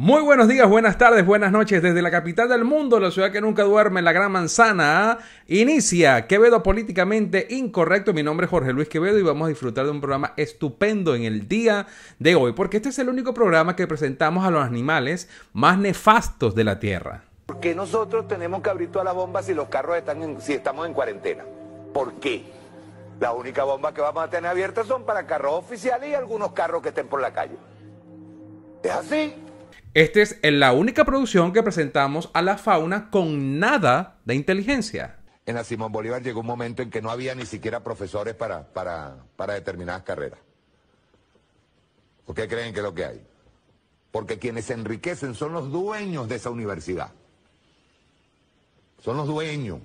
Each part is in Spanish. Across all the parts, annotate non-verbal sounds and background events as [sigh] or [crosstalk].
Muy buenos días, buenas tardes, buenas noches. Desde la capital del mundo, la ciudad que nunca duerme, la Gran Manzana, inicia Quevedo Políticamente Incorrecto. Mi nombre es Jorge Luis Quevedo y vamos a disfrutar de un programa estupendo en el día de hoy, porque este es el único programa que presentamos a los animales más nefastos de la Tierra. ¿Por qué nosotros tenemos que abrir todas las bombas si los carros están en, si estamos en cuarentena? ¿Por qué? La única bomba que vamos a tener abierta son para carros oficiales y algunos carros que estén por la calle. ¿Es así? Esta es la única producción que presentamos a la fauna con nada de inteligencia. En la Simón Bolívar llegó un momento en que no había ni siquiera profesores para, para, para determinadas carreras. ¿Por qué creen que es lo que hay? Porque quienes se enriquecen son los dueños de esa universidad. Son los dueños.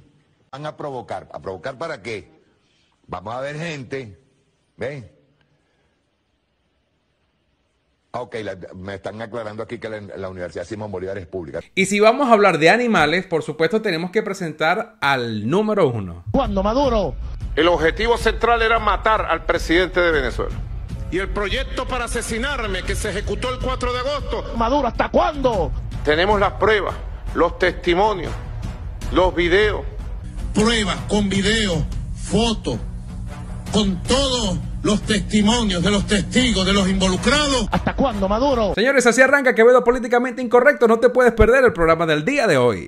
Van a provocar. ¿A provocar para qué? Vamos a ver gente, ¿ven? Ok, me están aclarando aquí que la, Universidad Simón Bolívar es pública. Y si vamos a hablar de animales, por supuesto tenemos que presentar al número uno. Cuando Maduro. El objetivo central era matar al presidente de Venezuela. Y el proyecto para asesinarme que se ejecutó el 4 de agosto. Maduro, ¿hasta cuándo? Tenemos las pruebas, los testimonios, los videos. Pruebas con videos, fotos, con todo los testimonios de los testigos, de los involucrados. ¿Hasta cuándo, Maduro? Señores, así arranca que Políticamente Incorrecto. No te puedes perder el programa del día de hoy.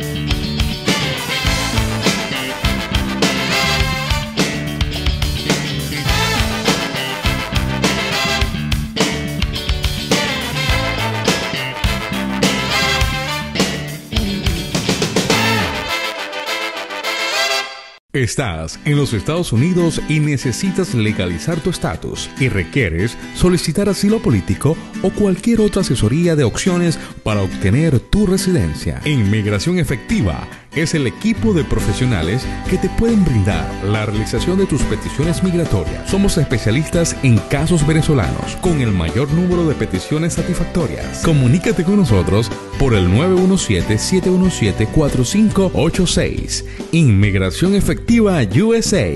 Estás en los Estados Unidos y necesitas legalizar tu estatus y requieres solicitar asilo político o cualquier otra asesoría de opciones para obtener tu residencia. Inmigración efectiva es el equipo de profesionales que te pueden brindar la realización de tus peticiones migratorias. Somos especialistas en casos venezolanos con el mayor número de peticiones satisfactorias. Comunícate con nosotros por el 917-717-4586. Inmigración Efectiva USA.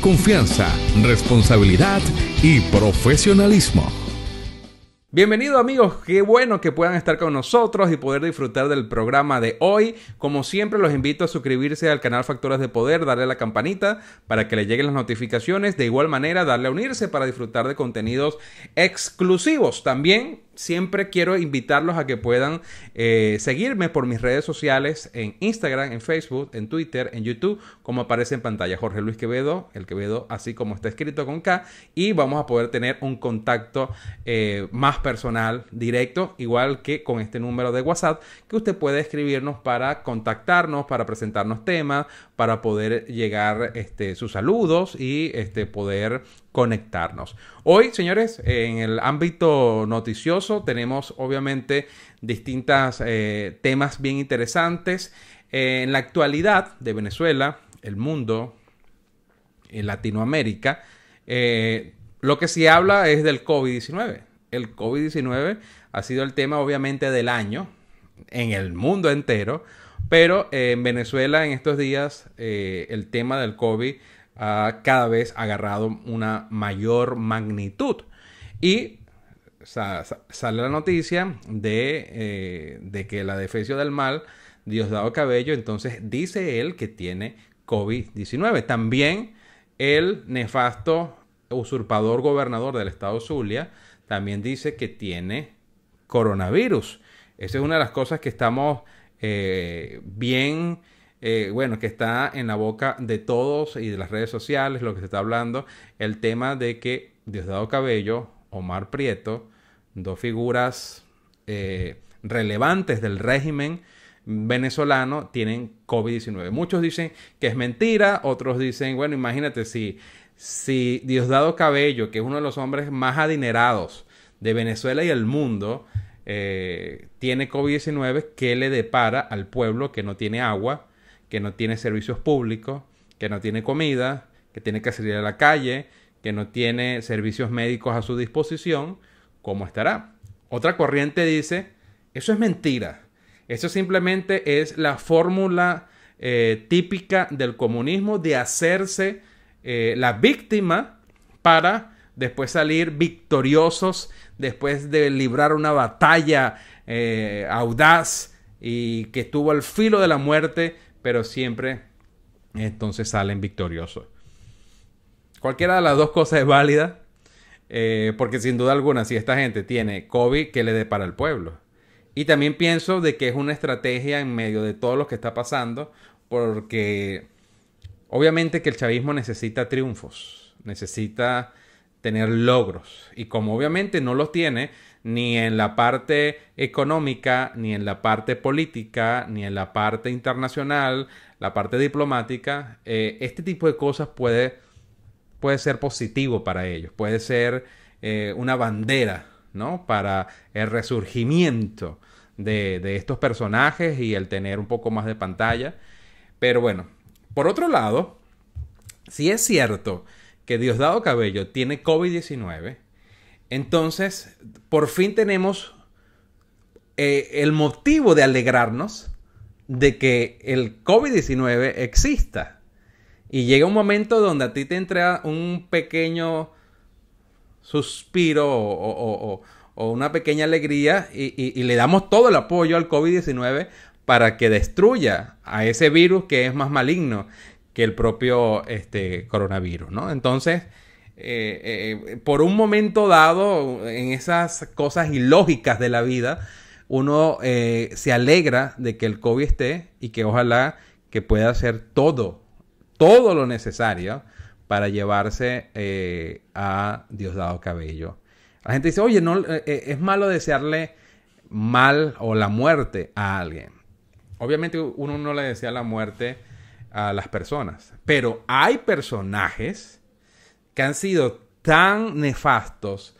Confianza, responsabilidad y profesionalismo. Bienvenido amigos, qué bueno que puedan estar con nosotros y poder disfrutar del programa de hoy. Como siempre los invito a suscribirse al canal Factores de Poder, darle a la campanita para que le lleguen las notificaciones, de igual manera darle a unirse para disfrutar de contenidos exclusivos. También siempre quiero invitarlos a que puedan eh, seguirme por mis redes sociales en Instagram, en Facebook, en Twitter, en YouTube, como aparece en pantalla. Jorge Luis Quevedo, el Quevedo así como está escrito con K, y vamos a poder tener un contacto eh, más personal, directo, igual que con este número de WhatsApp, que usted puede escribirnos para contactarnos, para presentarnos temas, para poder llegar este, sus saludos y este, poder conectarnos. Hoy, señores, en el ámbito noticioso tenemos obviamente distintos eh, temas bien interesantes. Eh, en la actualidad de Venezuela, el mundo, en Latinoamérica, eh, lo que se habla es del COVID-19. El COVID-19 ha sido el tema obviamente del año en el mundo entero, pero en Venezuela en estos días el tema del COVID cada vez agarrado una mayor magnitud. Y sale la noticia de, eh, de que la defensa del mal, Diosdado Cabello, entonces dice él que tiene COVID-19. También el nefasto usurpador gobernador del estado Zulia también dice que tiene coronavirus. Esa es una de las cosas que estamos eh, bien eh, bueno, que está en la boca de todos y de las redes sociales, lo que se está hablando, el tema de que Diosdado Cabello, Omar Prieto, dos figuras eh, relevantes del régimen venezolano, tienen COVID-19. Muchos dicen que es mentira, otros dicen, bueno, imagínate si, si Diosdado Cabello, que es uno de los hombres más adinerados de Venezuela y el mundo, eh, tiene COVID-19, ¿qué le depara al pueblo que no tiene agua? que no tiene servicios públicos, que no tiene comida, que tiene que salir a la calle, que no tiene servicios médicos a su disposición, ¿cómo estará? Otra corriente dice, eso es mentira. Eso simplemente es la fórmula eh, típica del comunismo de hacerse eh, la víctima para después salir victoriosos, después de librar una batalla eh, audaz y que estuvo al filo de la muerte, pero siempre entonces salen victoriosos. Cualquiera de las dos cosas es válida, eh, porque sin duda alguna, si esta gente tiene COVID, que le dé para el pueblo? Y también pienso de que es una estrategia en medio de todo lo que está pasando, porque obviamente que el chavismo necesita triunfos, necesita tener logros, y como obviamente no los tiene, ni en la parte económica, ni en la parte política, ni en la parte internacional, la parte diplomática. Eh, este tipo de cosas puede, puede, ser positivo para ellos, puede ser eh, una bandera ¿no? para el resurgimiento de, de estos personajes y el tener un poco más de pantalla. Pero bueno, por otro lado, si es cierto que Diosdado Cabello tiene COVID-19, entonces, por fin tenemos eh, el motivo de alegrarnos de que el COVID-19 exista. Y llega un momento donde a ti te entra un pequeño suspiro o, una pequeña alegría y, le damos todo el apoyo al COVID-19 para que destruya a ese virus que es más maligno que el propio este, coronavirus, ¿no? Entonces, eh, eh, por un momento dado, en esas cosas ilógicas de la vida, uno eh, se alegra de que el COVID esté y que ojalá que pueda hacer todo, todo lo necesario para llevarse a Diosdado Cabello. La gente dice, oye, no, es malo desearle mal o la muerte a alguien. Obviamente uno no le desea la muerte a las personas, pero hay personajes que han sido tan nefastos,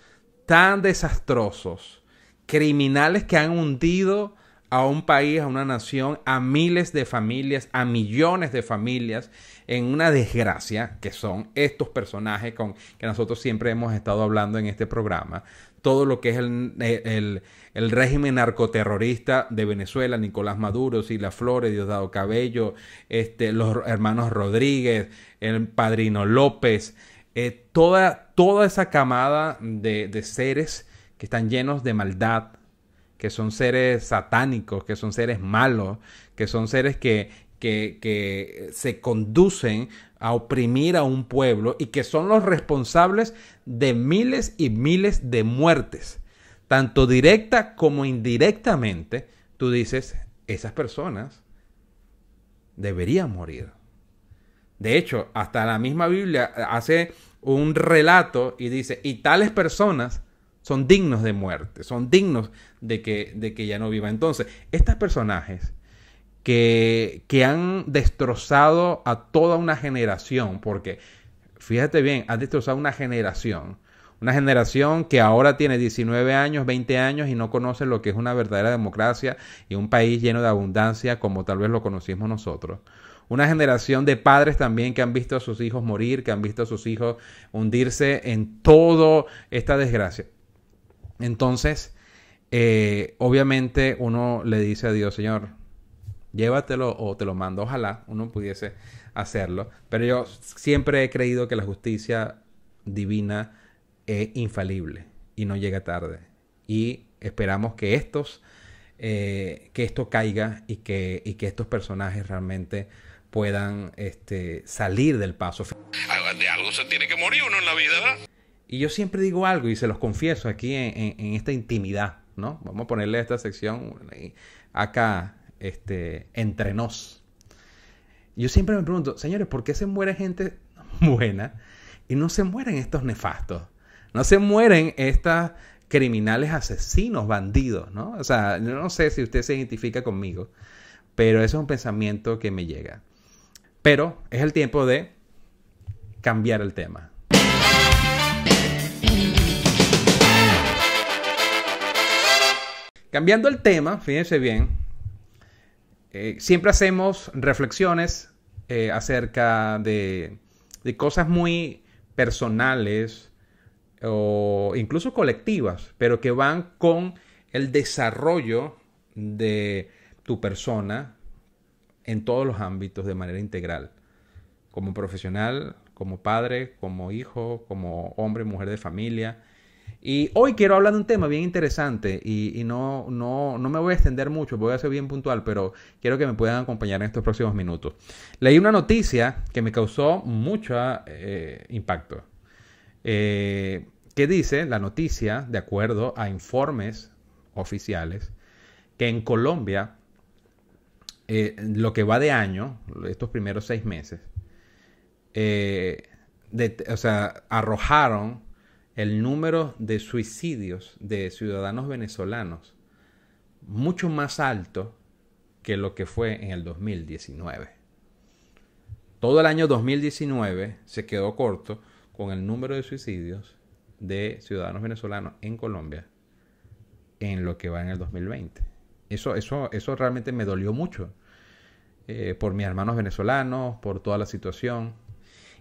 tan desastrosos, criminales que han hundido a un país, a una nación, a miles de familias, a millones de familias en una desgracia que son estos personajes con que nosotros siempre hemos estado hablando en este programa. Todo lo que es el, el, régimen narcoterrorista de Venezuela, Nicolás Maduro, Sila Flores, Diosdado Cabello, este, los hermanos Rodríguez, el padrino López, eh, toda, toda esa camada de, de seres que están llenos de maldad, que son seres satánicos, que son seres malos, que son seres que, que, que, se conducen a oprimir a un pueblo y que son los responsables de miles y miles de muertes, tanto directa como indirectamente, tú dices, esas personas deberían morir. De hecho, hasta la misma Biblia eh, hace un relato y dice, y tales personas son dignos de muerte, son dignos de que, de que ya no viva. Entonces, estos personajes que, que han destrozado a toda una generación, porque fíjate bien, han destrozado una generación. Una generación que ahora tiene 19 años, 20 años y no conoce lo que es una verdadera democracia y un país lleno de abundancia como tal vez lo conocimos nosotros. Una generación de padres también que han visto a sus hijos morir, que han visto a sus hijos hundirse en toda esta desgracia. Entonces, eh, obviamente uno le dice a Dios, Señor, llévatelo o te lo mando. Ojalá uno pudiese hacerlo. Pero yo siempre he creído que la justicia divina es infalible y no llega tarde. Y esperamos que estos, eh, que esto caiga y que, y que estos personajes realmente puedan este, salir del paso. De algo se tiene que morir uno en la vida, ¿verdad? Y yo siempre digo algo y se los confieso aquí en, esta intimidad, ¿no? Vamos a ponerle esta sección acá, este, entre nos. Yo siempre me pregunto, señores, ¿por qué se muere gente [laughs] buena y no se mueren estos nefastos? No se mueren estas criminales asesinos, bandidos, ¿no? O sea, no sé si usted se identifica conmigo, pero eso es un pensamiento que me llega. Pero es el tiempo de cambiar el tema. Cambiando el tema, fíjense bien, eh, siempre hacemos reflexiones eh, acerca de, de, cosas muy personales o incluso colectivas, pero que van con el desarrollo de tu persona, en todos los ámbitos de manera integral, como profesional, como padre, como hijo, como hombre, mujer de familia. Y hoy quiero hablar de un tema bien interesante y, no, no, me voy a extender mucho, voy a ser bien puntual, pero quiero que me puedan acompañar en estos próximos minutos. Leí una noticia que me causó mucho eh, impacto. Eh, que dice la noticia, de acuerdo a informes oficiales, que en Colombia eh, lo que va de año, estos primeros seis meses, eh, arrojaron el número de suicidios de ciudadanos venezolanos mucho más alto que lo que fue en el 2019. Todo el año 2019 se quedó corto con el número de suicidios de ciudadanos venezolanos en Colombia en lo que va en el 2020. Eso, eso, eso realmente me dolió mucho. Eh, por mis hermanos venezolanos, por toda la situación.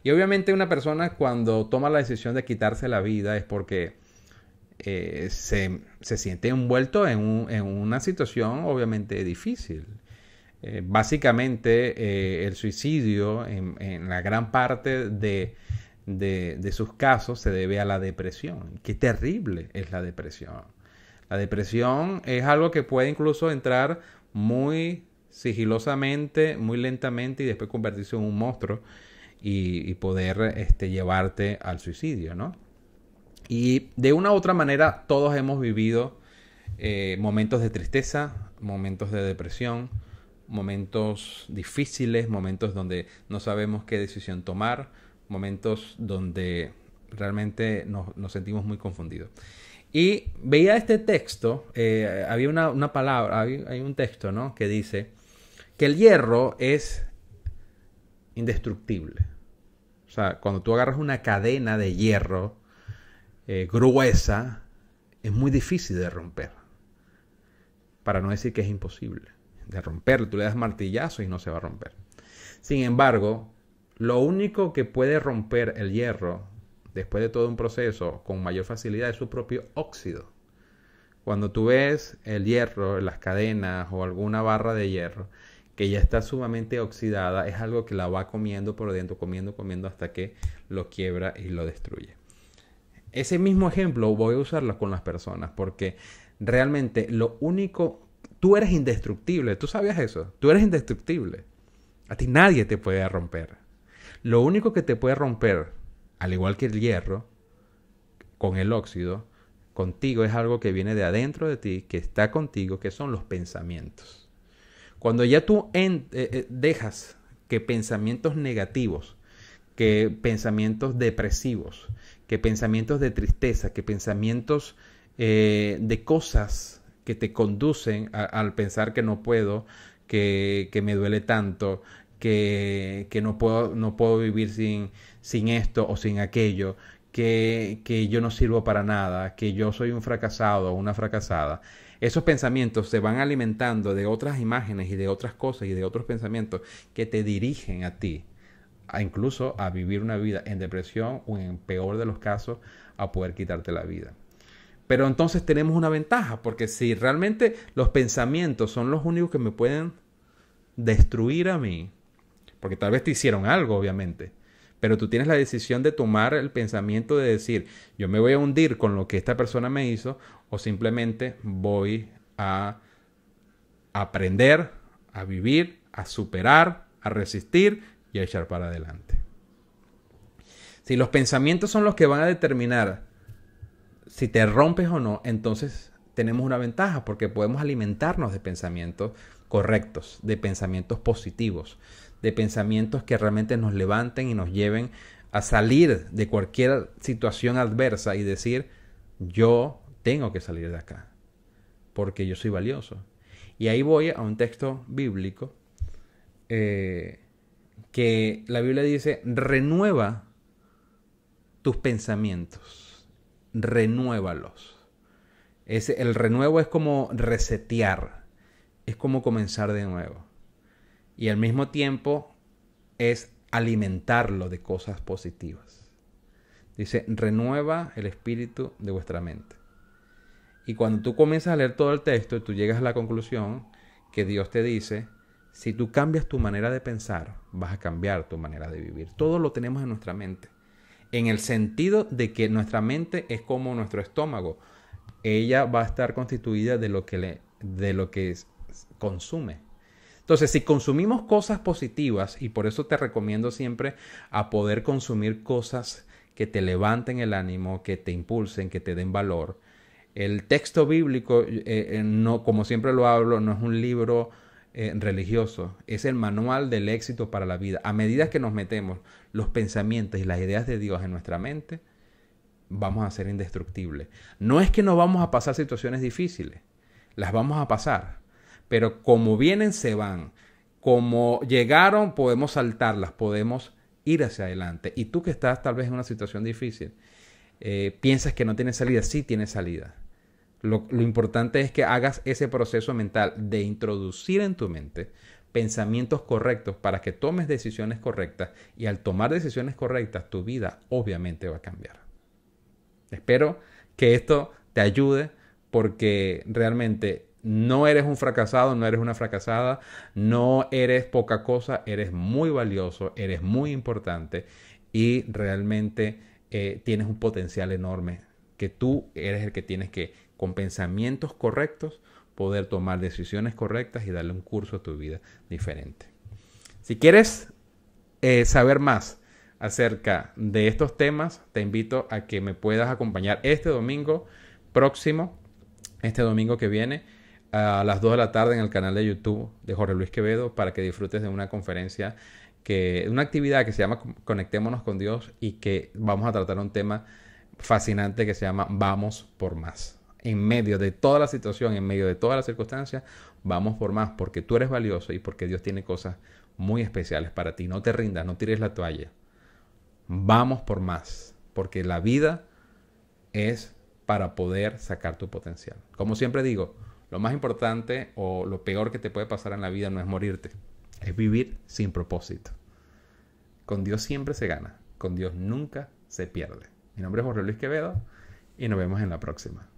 Y obviamente una persona cuando toma la decisión de quitarse la vida es porque eh, se, siente envuelto en, una situación obviamente difícil. Eh, básicamente el suicidio en, la gran parte de sus casos se debe a la depresión. Qué terrible es la depresión. La depresión es algo que puede incluso entrar muy sigilosamente, muy lentamente y después convertirse en un monstruo y, poder este, llevarte al suicidio, ¿no? Y de una u otra manera todos hemos vivido eh, momentos de tristeza, momentos de depresión, momentos difíciles, momentos donde no sabemos qué decisión tomar, momentos donde realmente nos sentimos muy confundidos. Y veía este texto, eh, había una, palabra, hay, un texto, ¿no? Que dice que el hierro es indestructible. O sea, cuando tú agarras una cadena de hierro eh, gruesa, es muy difícil de romper. Para no decir que es imposible de romperlo. Tú le das martillazo y no se va a romper. Sin embargo, lo único que puede romper el hierro después de todo un proceso, con mayor facilidad es su propio óxido. Cuando tú ves el hierro, las cadenas o alguna barra de hierro que ya está sumamente oxidada, es algo que la va comiendo por dentro, comiendo, comiendo hasta que lo quiebra y lo destruye. Ese mismo ejemplo voy a usarlo con las personas porque realmente lo único, tú eres indestructible, tú sabías eso, tú eres indestructible. A ti nadie te puede romper. Lo único que te puede romper al igual que el hierro, con el óxido, contigo es algo que viene de adentro de ti, que está contigo, que son los pensamientos. Cuando ya tú eh, eh, dejas que pensamientos negativos, que pensamientos depresivos, que pensamientos de tristeza, que pensamientos eh, de cosas que te conducen al pensar que no puedo, que, que me duele tanto, que, no, puedo, no puedo vivir sin, sin esto o sin aquello, que, que, yo no sirvo para nada, que yo soy un fracasado o una fracasada. Esos pensamientos se van alimentando de otras imágenes y de otras cosas y de otros pensamientos que te dirigen a ti, a incluso a vivir una vida en depresión o en peor de los casos, a poder quitarte la vida. Pero entonces tenemos una ventaja, porque si realmente los pensamientos son los únicos que me pueden destruir a mí, porque tal vez te hicieron algo, obviamente, pero tú tienes la decisión de tomar el pensamiento de decir, yo me voy a hundir con lo que esta persona me hizo o simplemente voy a aprender, a vivir, a superar, a resistir y a echar para adelante. Si los pensamientos son los que van a determinar si te rompes o no, entonces tenemos una ventaja porque podemos alimentarnos de pensamientos correctos, de pensamientos positivos, de pensamientos que realmente nos levanten y nos lleven a salir de cualquier situación adversa y decir, yo tengo que salir de acá, porque yo soy valioso. Y ahí voy a un texto bíblico eh, que la Biblia dice, renueva tus pensamientos, renuévalos. el renuevo es como resetear, es como comenzar de nuevo. Y al mismo tiempo es alimentarlo de cosas positivas. Dice, renueva el espíritu de vuestra mente. Y cuando tú comienzas a leer todo el texto, tú llegas a la conclusión que Dios te dice, si tú cambias tu manera de pensar, vas a cambiar tu manera de vivir. Todo lo tenemos en nuestra mente. En el sentido de que nuestra mente es como nuestro estómago. Ella va a estar constituida de lo que, le, de lo que consume. Entonces, si consumimos cosas positivas, y por eso te recomiendo siempre a poder consumir cosas que te levanten el ánimo, que te impulsen, que te den valor. El texto bíblico, eh, eh, no, como siempre lo hablo, no es un libro eh, religioso, es el manual del éxito para la vida. A medida que nos metemos los pensamientos y las ideas de Dios en nuestra mente, vamos a ser indestructibles. No es que no vamos a pasar situaciones difíciles, las vamos a pasar pero como vienen se van, como llegaron podemos saltarlas, podemos ir hacia adelante. Y tú que estás tal vez en una situación difícil, eh, piensas que no tiene salida, sí tiene salida. lo importante es que hagas ese proceso mental de introducir en tu mente pensamientos correctos para que tomes decisiones correctas y al tomar decisiones correctas tu vida obviamente va a cambiar. Espero que esto te ayude porque realmente no eres un fracasado, no eres una fracasada, no eres poca cosa, eres muy valioso, eres muy importante y realmente eh, tienes un potencial enorme que tú eres el que tienes que, con pensamientos correctos, poder tomar decisiones correctas y darle un curso a tu vida diferente. Si quieres eh, saber más acerca de estos temas, te invito a que me puedas acompañar este domingo próximo, este domingo que viene a las 2 de la tarde en el canal de YouTube de Jorge Luis Quevedo para que disfrutes de una conferencia, que, una actividad que se llama Conectémonos con Dios y que vamos a tratar un tema fascinante que se llama Vamos por más. En medio de toda la situación, en medio de todas las circunstancias, vamos por más porque tú eres valioso y porque Dios tiene cosas muy especiales para ti. No te rindas, no tires la toalla. Vamos por más porque la vida es para poder sacar tu potencial. Como siempre digo, lo más importante o lo peor que te puede pasar en la vida no es morirte, es vivir sin propósito. Con Dios siempre se gana, con Dios nunca se pierde. Mi nombre es Jorge Luis Quevedo y nos vemos en la próxima.